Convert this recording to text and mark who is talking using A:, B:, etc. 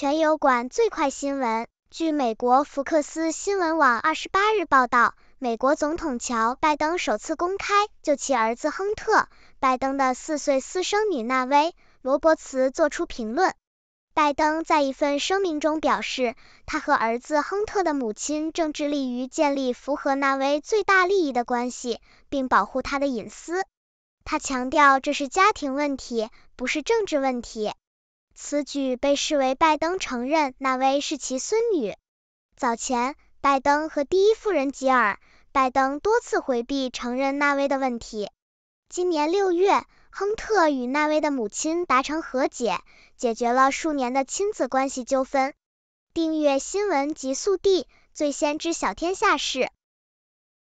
A: 全油管最快新闻。据美国福克斯新闻网二十八日报道，美国总统乔拜登首次公开就其儿子亨特、拜登的四岁私生女娜威·罗伯茨作出评论。拜登在一份声明中表示，他和儿子亨特的母亲正致力于建立符合纳威最大利益的关系，并保护他的隐私。他强调这是家庭问题，不是政治问题。此举被视为拜登承认纳威是其孙女。早前，拜登和第一夫人吉尔·拜登多次回避承认纳威的问题。今年六月，亨特与纳威的母亲达成和解，解决了数年的亲子关系纠纷。订阅新闻极速递，最先知晓天下事。